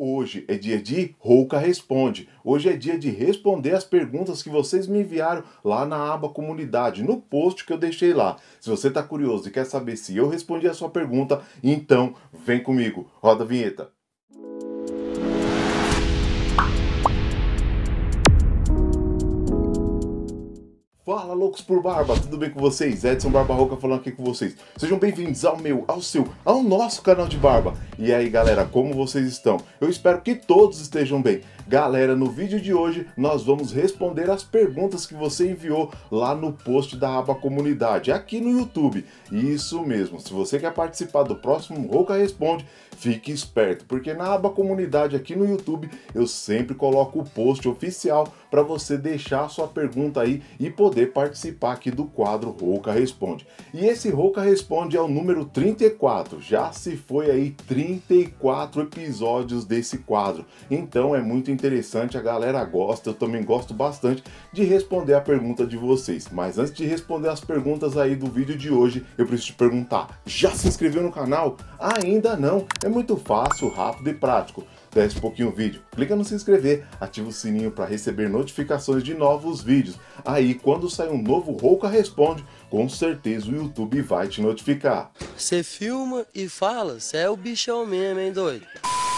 Hoje é dia de Rouca Responde. Hoje é dia de responder as perguntas que vocês me enviaram lá na aba comunidade, no post que eu deixei lá. Se você está curioso e quer saber se eu respondi a sua pergunta, então vem comigo. Roda a vinheta. Fala loucos por barba, tudo bem com vocês? Edson Barbarroca falando aqui com vocês. Sejam bem-vindos ao meu, ao seu, ao nosso canal de barba. E aí galera, como vocês estão? Eu espero que todos estejam bem. Galera, no vídeo de hoje nós vamos responder as perguntas que você enviou lá no post da aba comunidade, aqui no YouTube. Isso mesmo, se você quer participar do próximo Roca Responde, fique esperto, porque na aba comunidade aqui no YouTube eu sempre coloco o post oficial para você deixar a sua pergunta aí e poder participar aqui do quadro Rouca Responde. E esse Rouca Responde é o número 34. Já se foi aí 34 episódios desse quadro. Então é muito interessante, a galera gosta, eu também gosto bastante de responder a pergunta de vocês. Mas antes de responder as perguntas aí do vídeo de hoje, eu preciso te perguntar: já se inscreveu no canal? Ainda não? É muito fácil, rápido e prático desce um pouquinho o vídeo, clica no se inscrever, ativa o sininho para receber notificações de novos vídeos. Aí quando sair um novo Rouca Responde, com certeza o YouTube vai te notificar. Você filma e fala, você é o bichão mesmo, hein, doido?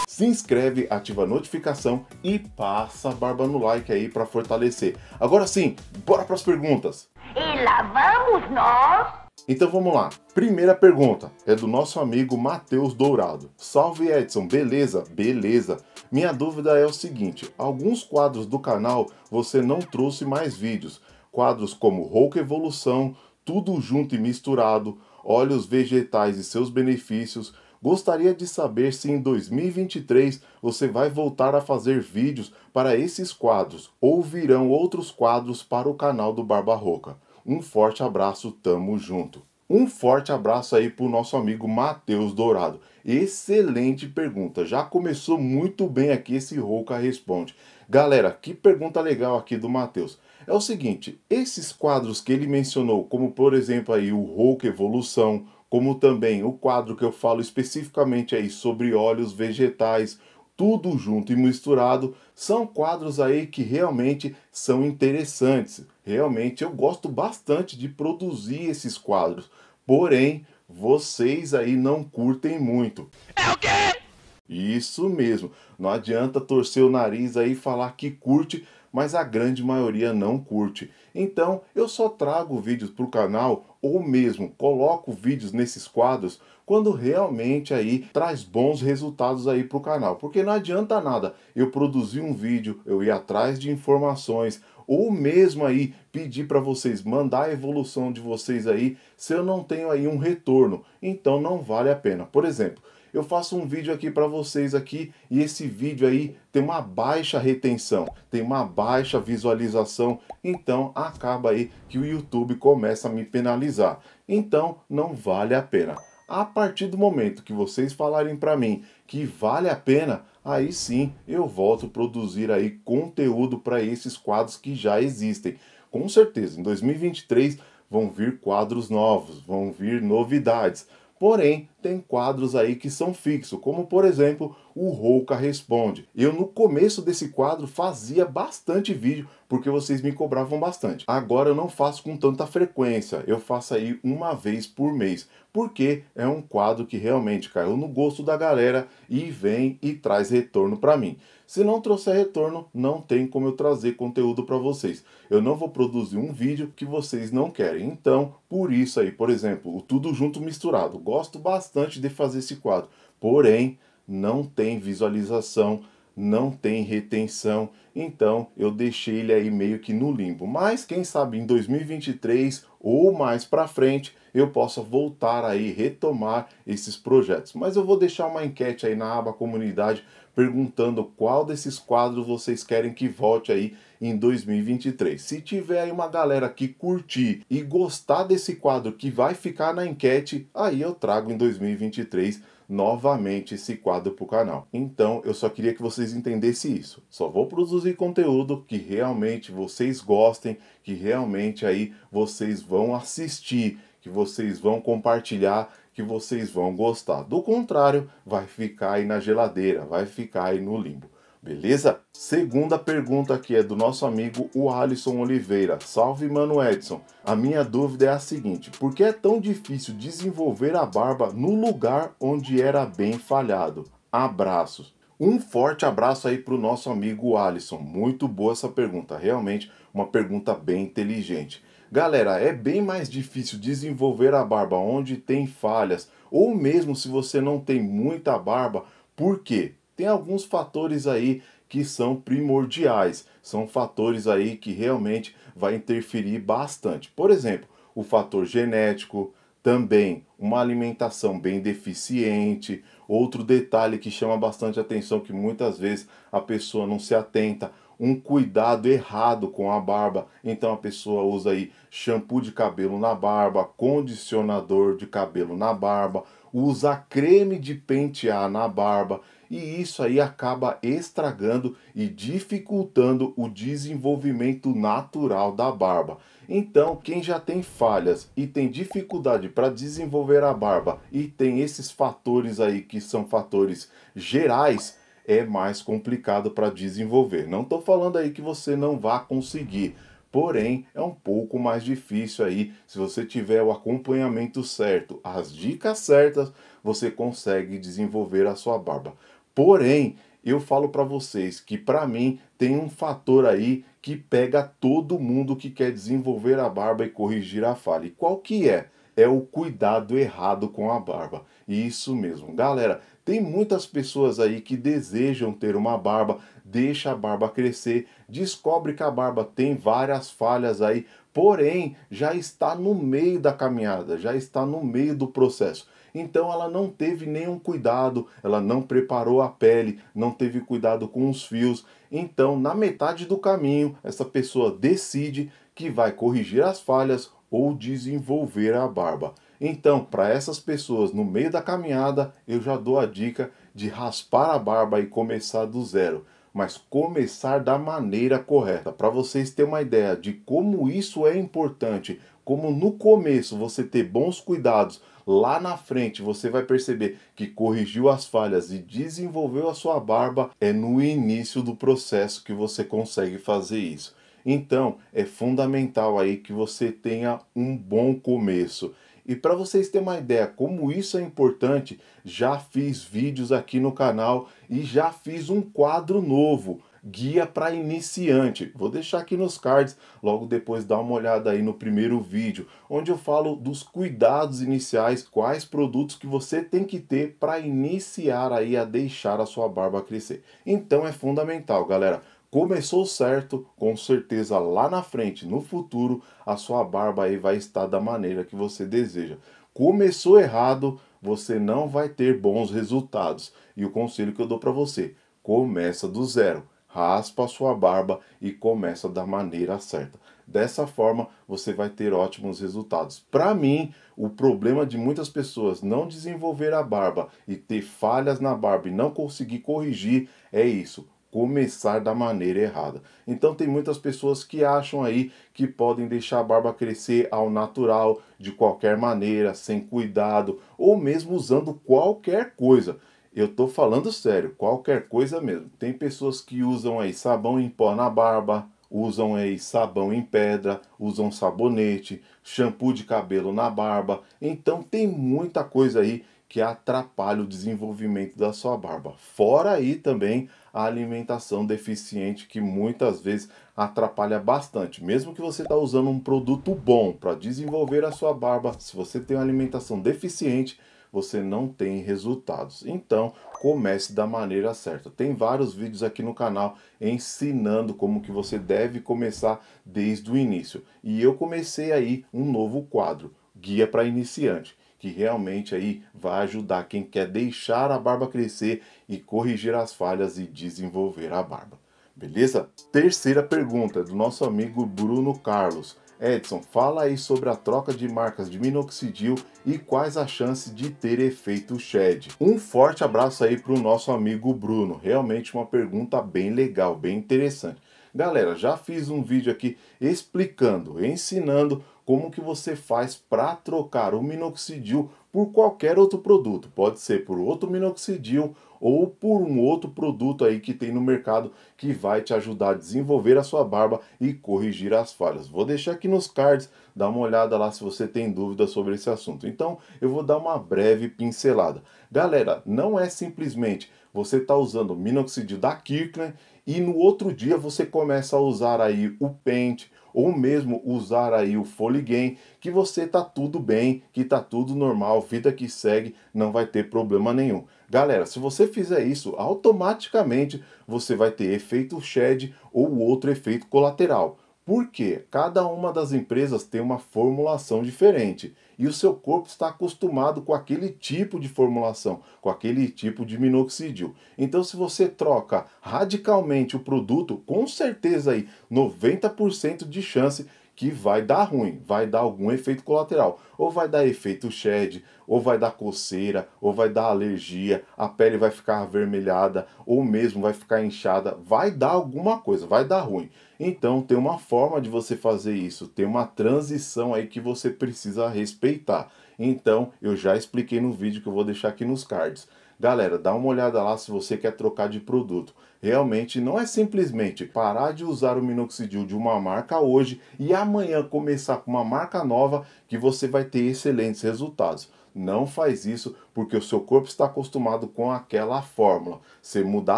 se inscreve, ativa a notificação e passa a barba no like aí para fortalecer. Agora sim, bora para as perguntas. E lá vamos nós então vamos lá. Primeira pergunta é do nosso amigo Matheus Dourado. Salve Edson, beleza? Beleza. Minha dúvida é o seguinte: alguns quadros do canal você não trouxe mais vídeos. Quadros como Hulk Evolução, Tudo Junto e Misturado, Óleos Vegetais e seus benefícios. Gostaria de saber se em 2023 você vai voltar a fazer vídeos para esses quadros ou virão outros quadros para o canal do Barba Roca. Um forte abraço, tamo junto. Um forte abraço aí pro nosso amigo Matheus Dourado. Excelente pergunta. Já começou muito bem aqui esse Rouca Responde. Galera, que pergunta legal aqui do Matheus. É o seguinte, esses quadros que ele mencionou, como por exemplo aí o Rouca Evolução, como também o quadro que eu falo especificamente aí sobre óleos vegetais, tudo junto e misturado, são quadros aí que realmente são interessantes. Realmente eu gosto bastante de produzir esses quadros. Porém, vocês aí não curtem muito. É o quê? Isso mesmo. Não adianta torcer o nariz aí e falar que curte, mas a grande maioria não curte. Então, eu só trago vídeos para o canal ou mesmo coloco vídeos nesses quadros quando realmente aí traz bons resultados aí para o canal. Porque não adianta nada eu produzir um vídeo, eu ir atrás de informações, ou mesmo aí pedir para vocês mandar a evolução de vocês aí, se eu não tenho aí um retorno, então não vale a pena. Por exemplo, eu faço um vídeo aqui para vocês aqui e esse vídeo aí tem uma baixa retenção, tem uma baixa visualização, então acaba aí que o YouTube começa a me penalizar. Então não vale a pena. A partir do momento que vocês falarem para mim que vale a pena, aí sim eu volto a produzir aí conteúdo para esses quadros que já existem. Com certeza, em 2023 vão vir quadros novos, vão vir novidades. Porém, tem quadros aí que são fixos, como por exemplo o Rouca Responde. Eu no começo desse quadro fazia bastante vídeo porque vocês me cobravam bastante. Agora eu não faço com tanta frequência, eu faço aí uma vez por mês, porque é um quadro que realmente caiu no gosto da galera e vem e traz retorno para mim. Se não trouxer retorno, não tem como eu trazer conteúdo para vocês. Eu não vou produzir um vídeo que vocês não querem. Então, por isso aí, por exemplo, o tudo junto misturado, gosto bastante bastante de fazer esse quadro. Porém, não tem visualização, não tem retenção, então eu deixei ele aí meio que no limbo. Mas quem sabe em 2023 ou mais para frente eu possa voltar aí retomar esses projetos. Mas eu vou deixar uma enquete aí na aba comunidade perguntando qual desses quadros vocês querem que volte aí em 2023. Se tiver aí uma galera que curtir e gostar desse quadro que vai ficar na enquete, aí eu trago em 2023 novamente esse quadro para o canal. Então, eu só queria que vocês entendessem isso. Só vou produzir conteúdo que realmente vocês gostem, que realmente aí vocês vão assistir, que vocês vão compartilhar, que vocês vão gostar. Do contrário, vai ficar aí na geladeira, vai ficar aí no limbo. Beleza? Segunda pergunta aqui é do nosso amigo o Alisson Oliveira. Salve, mano Edson. A minha dúvida é a seguinte: por que é tão difícil desenvolver a barba no lugar onde era bem falhado? Abraços. Um forte abraço aí para o nosso amigo Alisson. Muito boa essa pergunta, realmente uma pergunta bem inteligente. Galera, é bem mais difícil desenvolver a barba onde tem falhas, ou mesmo se você não tem muita barba. Por quê? tem alguns fatores aí que são primordiais, são fatores aí que realmente vai interferir bastante. Por exemplo, o fator genético, também uma alimentação bem deficiente, outro detalhe que chama bastante atenção que muitas vezes a pessoa não se atenta, um cuidado errado com a barba. Então a pessoa usa aí shampoo de cabelo na barba, condicionador de cabelo na barba, usar creme de pentear na barba e isso aí acaba estragando e dificultando o desenvolvimento natural da barba. Então, quem já tem falhas e tem dificuldade para desenvolver a barba e tem esses fatores aí que são fatores gerais, é mais complicado para desenvolver. Não estou falando aí que você não vá conseguir, Porém, é um pouco mais difícil aí. Se você tiver o acompanhamento certo, as dicas certas, você consegue desenvolver a sua barba. Porém, eu falo para vocês que para mim tem um fator aí que pega todo mundo que quer desenvolver a barba e corrigir a falha. E qual que é? É o cuidado errado com a barba. Isso mesmo, galera. Tem muitas pessoas aí que desejam ter uma barba, deixa a barba crescer, descobre que a barba tem várias falhas aí, porém já está no meio da caminhada, já está no meio do processo. Então ela não teve nenhum cuidado, ela não preparou a pele, não teve cuidado com os fios. Então, na metade do caminho, essa pessoa decide que vai corrigir as falhas ou desenvolver a barba. Então, para essas pessoas no meio da caminhada, eu já dou a dica de raspar a barba e começar do zero mas começar da maneira correta. Para vocês terem uma ideia de como isso é importante, como no começo você ter bons cuidados, lá na frente você vai perceber que corrigiu as falhas e desenvolveu a sua barba, é no início do processo que você consegue fazer isso. Então, é fundamental aí que você tenha um bom começo. E para vocês terem uma ideia como isso é importante, já fiz vídeos aqui no canal e já fiz um quadro novo, guia para iniciante. Vou deixar aqui nos cards, logo depois dá uma olhada aí no primeiro vídeo, onde eu falo dos cuidados iniciais, quais produtos que você tem que ter para iniciar aí a deixar a sua barba crescer. Então é fundamental, galera começou certo, com certeza lá na frente, no futuro, a sua barba aí vai estar da maneira que você deseja. Começou errado, você não vai ter bons resultados. E o conselho que eu dou para você, começa do zero, raspa a sua barba e começa da maneira certa. Dessa forma, você vai ter ótimos resultados. Para mim, o problema de muitas pessoas não desenvolver a barba e ter falhas na barba e não conseguir corrigir é isso começar da maneira errada. Então tem muitas pessoas que acham aí que podem deixar a barba crescer ao natural, de qualquer maneira, sem cuidado, ou mesmo usando qualquer coisa. Eu tô falando sério, qualquer coisa mesmo. Tem pessoas que usam aí sabão em pó na barba, usam aí sabão em pedra, usam sabonete, shampoo de cabelo na barba. Então tem muita coisa aí que atrapalha o desenvolvimento da sua barba. Fora aí também a alimentação deficiente que muitas vezes atrapalha bastante. Mesmo que você está usando um produto bom para desenvolver a sua barba, se você tem uma alimentação deficiente, você não tem resultados. Então, comece da maneira certa. Tem vários vídeos aqui no canal ensinando como que você deve começar desde o início. E eu comecei aí um novo quadro, Guia para Iniciante que realmente aí vai ajudar quem quer deixar a barba crescer e corrigir as falhas e desenvolver a barba. Beleza? Terceira pergunta do nosso amigo Bruno Carlos. Edson, fala aí sobre a troca de marcas de minoxidil e quais as chances de ter efeito shed. Um forte abraço aí para o nosso amigo Bruno. Realmente uma pergunta bem legal, bem interessante. Galera, já fiz um vídeo aqui explicando, ensinando como que você faz para trocar o minoxidil por qualquer outro produto. Pode ser por outro minoxidil ou por um outro produto aí que tem no mercado que vai te ajudar a desenvolver a sua barba e corrigir as falhas. Vou deixar aqui nos cards, dá uma olhada lá se você tem dúvidas sobre esse assunto. Então, eu vou dar uma breve pincelada. Galera, não é simplesmente você tá usando o minoxidil da Kirkland e no outro dia você começa a usar aí o pente ou mesmo usar aí o Foligem, que você tá tudo bem, que tá tudo normal, vida que segue, não vai ter problema nenhum. Galera, se você fizer isso, automaticamente você vai ter efeito shed ou outro efeito colateral. Porque cada uma das empresas tem uma formulação diferente e o seu corpo está acostumado com aquele tipo de formulação, com aquele tipo de minoxidil. Então, se você troca radicalmente o produto, com certeza aí 90% de chance que vai dar ruim, vai dar algum efeito colateral, ou vai dar efeito shed, ou vai dar coceira, ou vai dar alergia, a pele vai ficar avermelhada, ou mesmo vai ficar inchada, vai dar alguma coisa, vai dar ruim. Então tem uma forma de você fazer isso, tem uma transição aí que você precisa respeitar. Então eu já expliquei no vídeo que eu vou deixar aqui nos cards. Galera, dá uma olhada lá se você quer trocar de produto. Realmente não é simplesmente parar de usar o minoxidil de uma marca hoje e amanhã começar com uma marca nova que você vai ter excelentes resultados. Não faz isso porque o seu corpo está acostumado com aquela fórmula. Se mudar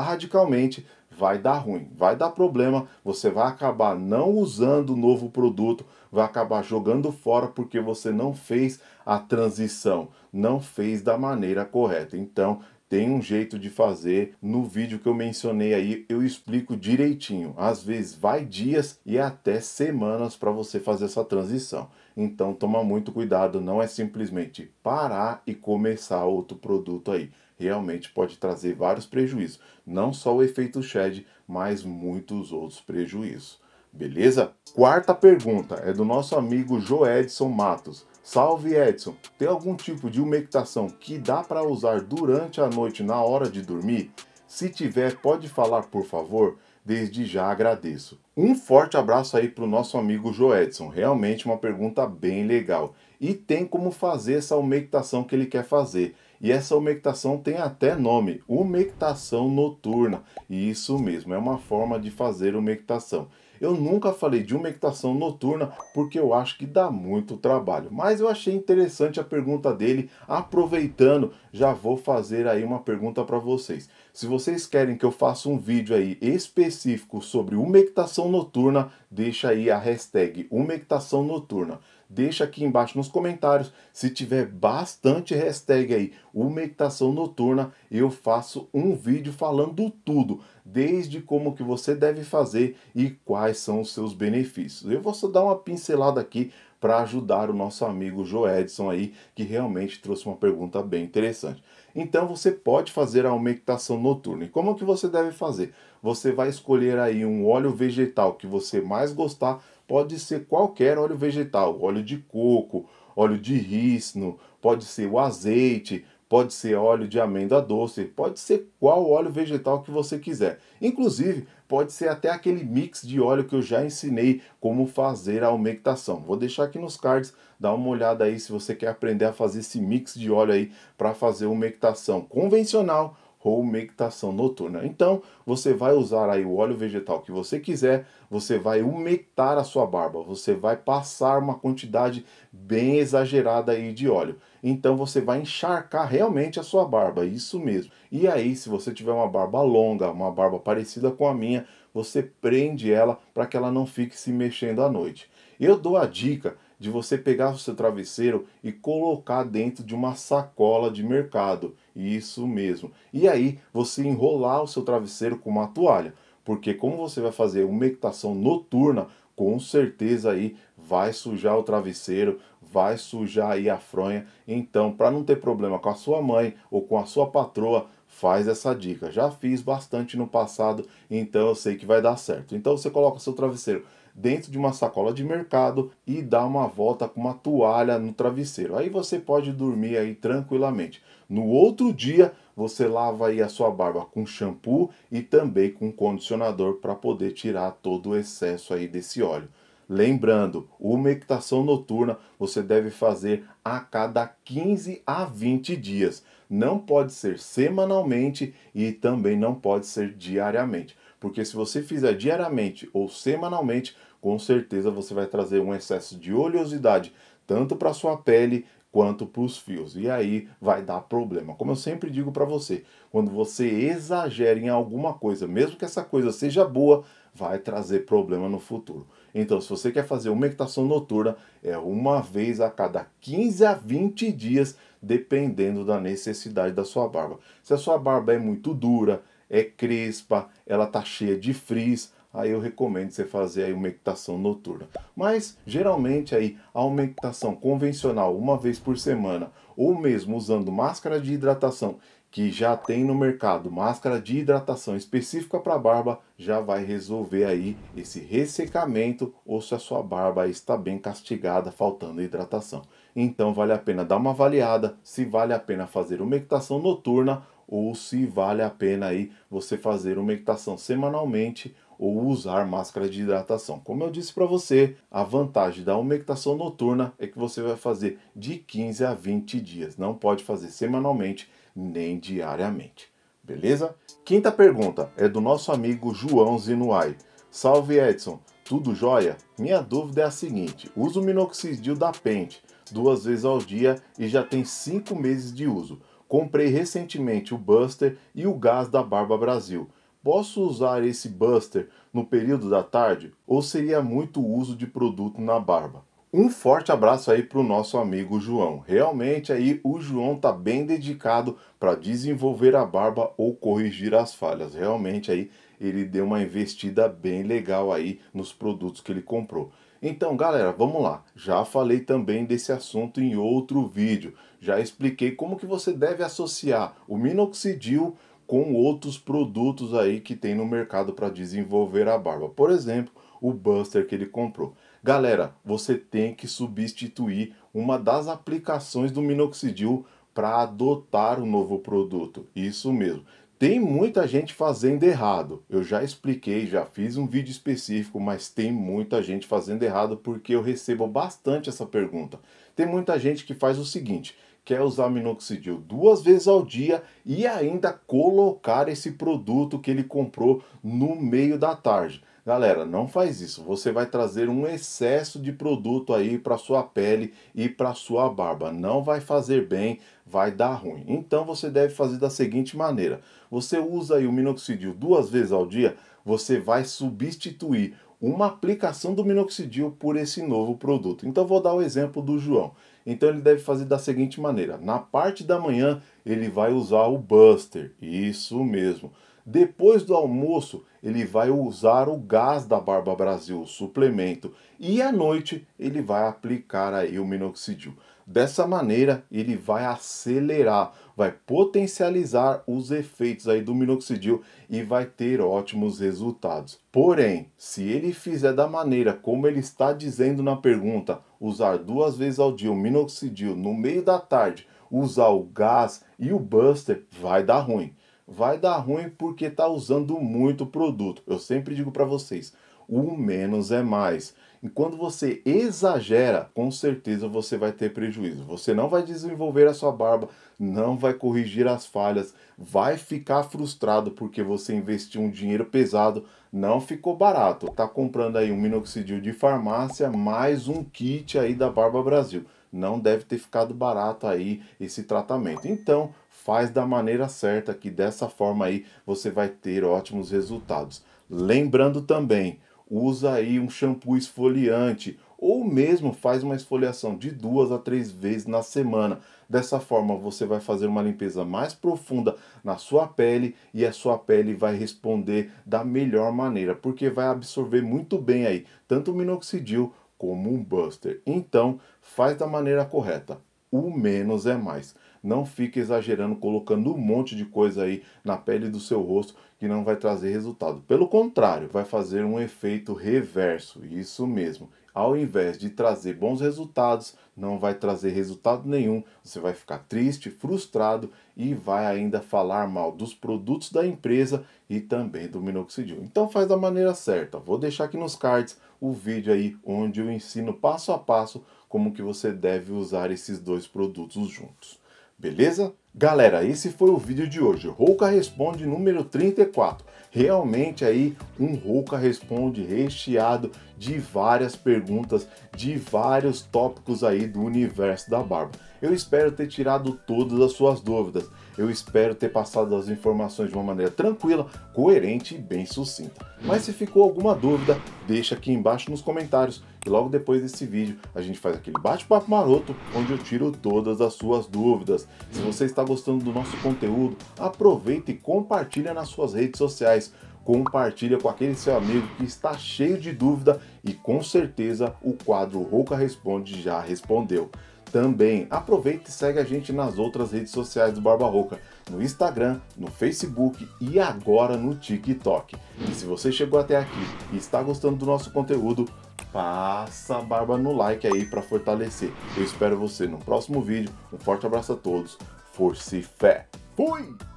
radicalmente, vai dar ruim, vai dar problema, você vai acabar não usando o novo produto, vai acabar jogando fora porque você não fez a transição, não fez da maneira correta. Então, tem um jeito de fazer. No vídeo que eu mencionei aí, eu explico direitinho. Às vezes vai dias e até semanas para você fazer essa transição. Então toma muito cuidado, não é simplesmente parar e começar outro produto aí realmente pode trazer vários prejuízos, não só o efeito shed, mas muitos outros prejuízos. Beleza? Quarta pergunta é do nosso amigo Joe Edson Matos. Salve Edson, tem algum tipo de umectação que dá para usar durante a noite na hora de dormir? Se tiver, pode falar por favor? Desde já agradeço. Um forte abraço aí para o nosso amigo Joedson. Realmente uma pergunta bem legal. E tem como fazer essa umectação que ele quer fazer. E essa umectação tem até nome, umectação noturna. E isso mesmo, é uma forma de fazer umectação. Eu nunca falei de umectação noturna porque eu acho que dá muito trabalho, mas eu achei interessante a pergunta dele. Aproveitando, já vou fazer aí uma pergunta para vocês. Se vocês querem que eu faça um vídeo aí específico sobre umectação noturna, deixa aí a hashtag umectação noturna. Deixa aqui embaixo nos comentários. Se tiver bastante hashtag aí, o Meditação Noturna, eu faço um vídeo falando tudo, desde como que você deve fazer e quais são os seus benefícios. Eu vou só dar uma pincelada aqui para ajudar o nosso amigo Joe Edson aí, que realmente trouxe uma pergunta bem interessante. Então você pode fazer a meditação noturna. E como que você deve fazer? Você vai escolher aí um óleo vegetal que você mais gostar Pode ser qualquer óleo vegetal, óleo de coco, óleo de rícino, pode ser o azeite, pode ser óleo de amêndoa doce, pode ser qual óleo vegetal que você quiser. Inclusive, pode ser até aquele mix de óleo que eu já ensinei como fazer a umectação. Vou deixar aqui nos cards, dá uma olhada aí se você quer aprender a fazer esse mix de óleo aí para fazer umectação convencional ou umectação noturna. Então, você vai usar aí o óleo vegetal que você quiser, você vai umectar a sua barba, você vai passar uma quantidade bem exagerada aí de óleo. Então, você vai encharcar realmente a sua barba, isso mesmo. E aí, se você tiver uma barba longa, uma barba parecida com a minha, você prende ela para que ela não fique se mexendo à noite. Eu dou a dica de você pegar o seu travesseiro e colocar dentro de uma sacola de mercado. Isso mesmo. E aí você enrolar o seu travesseiro com uma toalha, porque como você vai fazer uma meditação noturna, com certeza aí vai sujar o travesseiro, vai sujar aí a fronha. Então, para não ter problema com a sua mãe ou com a sua patroa, faz essa dica. Já fiz bastante no passado, então eu sei que vai dar certo. Então você coloca o seu travesseiro dentro de uma sacola de mercado e dar uma volta com uma toalha no travesseiro. Aí você pode dormir aí tranquilamente. No outro dia, você lava aí a sua barba com shampoo e também com condicionador para poder tirar todo o excesso aí desse óleo. Lembrando, umectação noturna você deve fazer a cada 15 a 20 dias. Não pode ser semanalmente e também não pode ser diariamente. Porque se você fizer diariamente ou semanalmente, com certeza você vai trazer um excesso de oleosidade, tanto para sua pele quanto para os fios. E aí vai dar problema. Como eu sempre digo para você, quando você exagera em alguma coisa, mesmo que essa coisa seja boa, vai trazer problema no futuro. Então, se você quer fazer uma meditação noturna, é uma vez a cada 15 a 20 dias, dependendo da necessidade da sua barba. Se a sua barba é muito dura, é crespa, ela tá cheia de frizz, aí eu recomendo você fazer aí uma equitação noturna. Mas geralmente aí a uma equitação convencional uma vez por semana ou mesmo usando máscara de hidratação que já tem no mercado, máscara de hidratação específica para barba, já vai resolver aí esse ressecamento ou se a sua barba está bem castigada, faltando hidratação. Então vale a pena dar uma avaliada se vale a pena fazer uma equitação noturna ou se vale a pena aí você fazer uma equitação semanalmente ou usar máscara de hidratação. Como eu disse para você, a vantagem da umectação noturna é que você vai fazer de 15 a 20 dias, não pode fazer semanalmente nem diariamente. Beleza? Quinta pergunta é do nosso amigo João Zinuai. Salve Edson, tudo jóia? Minha dúvida é a seguinte: uso minoxidil da Pente duas vezes ao dia e já tem 5 meses de uso Comprei recentemente o Buster e o gás da Barba Brasil. Posso usar esse Buster no período da tarde ou seria muito uso de produto na barba? Um forte abraço aí para o nosso amigo João. Realmente aí o João tá bem dedicado para desenvolver a barba ou corrigir as falhas. Realmente aí ele deu uma investida bem legal aí nos produtos que ele comprou. Então, galera, vamos lá. Já falei também desse assunto em outro vídeo. Já expliquei como que você deve associar o minoxidil com outros produtos aí que tem no mercado para desenvolver a barba. Por exemplo, o Buster que ele comprou. Galera, você tem que substituir uma das aplicações do minoxidil para adotar o novo produto. Isso mesmo. Tem muita gente fazendo errado. Eu já expliquei, já fiz um vídeo específico, mas tem muita gente fazendo errado porque eu recebo bastante essa pergunta. Tem muita gente que faz o seguinte: quer usar minoxidil duas vezes ao dia e ainda colocar esse produto que ele comprou no meio da tarde. Galera, não faz isso. Você vai trazer um excesso de produto aí para sua pele e para sua barba. Não vai fazer bem, vai dar ruim. Então você deve fazer da seguinte maneira: você usa o minoxidil duas vezes ao dia, você vai substituir uma aplicação do minoxidil por esse novo produto. Então vou dar o exemplo do João. Então ele deve fazer da seguinte maneira: na parte da manhã ele vai usar o Buster, isso mesmo. Depois do almoço ele vai usar o gás da Barba Brasil, o suplemento, e à noite ele vai aplicar aí o minoxidil. Dessa maneira, ele vai acelerar, vai potencializar os efeitos aí do minoxidil e vai ter ótimos resultados. Porém, se ele fizer da maneira como ele está dizendo na pergunta, usar duas vezes ao dia o minoxidil no meio da tarde, usar o gás e o buster, vai dar ruim vai dar ruim porque está usando muito produto. Eu sempre digo para vocês, o menos é mais. E quando você exagera, com certeza você vai ter prejuízo. Você não vai desenvolver a sua barba, não vai corrigir as falhas, vai ficar frustrado porque você investiu um dinheiro pesado, não ficou barato. Tá comprando aí um minoxidil de farmácia mais um kit aí da Barba Brasil. Não deve ter ficado barato aí esse tratamento. Então, faz da maneira certa, que dessa forma aí você vai ter ótimos resultados. Lembrando também, usa aí um shampoo esfoliante ou mesmo faz uma esfoliação de duas a três vezes na semana. Dessa forma, você vai fazer uma limpeza mais profunda na sua pele e a sua pele vai responder da melhor maneira, porque vai absorver muito bem aí, tanto o minoxidil como um buster. Então, faz da maneira correta. O menos é mais. Não fique exagerando, colocando um monte de coisa aí na pele do seu rosto que não vai trazer resultado. Pelo contrário, vai fazer um efeito reverso. Isso mesmo. Ao invés de trazer bons resultados, não vai trazer resultado nenhum. Você vai ficar triste, frustrado e vai ainda falar mal dos produtos da empresa e também do minoxidil. Então faz da maneira certa. Vou deixar aqui nos cards o vídeo aí onde eu ensino passo a passo como que você deve usar esses dois produtos juntos. Beleza? Galera, esse foi o vídeo de hoje. Rouca Responde número 34. Realmente aí um Rouca Responde recheado de várias perguntas, de vários tópicos aí do universo da barba. Eu espero ter tirado todas as suas dúvidas. Eu espero ter passado as informações de uma maneira tranquila, coerente e bem sucinta. Mas se ficou alguma dúvida, deixa aqui embaixo nos comentários e logo depois desse vídeo a gente faz aquele bate-papo maroto onde eu tiro todas as suas dúvidas. Se você está está gostando do nosso conteúdo, aproveita e compartilha nas suas redes sociais. Compartilha com aquele seu amigo que está cheio de dúvida e com certeza o quadro Rouca Responde já respondeu. Também aproveita e segue a gente nas outras redes sociais do Barba Rouca, no Instagram, no Facebook e agora no TikTok. E se você chegou até aqui e está gostando do nosso conteúdo, passa a barba no like aí para fortalecer. Eu espero você no próximo vídeo. Um forte abraço a todos força e Fé. Fui!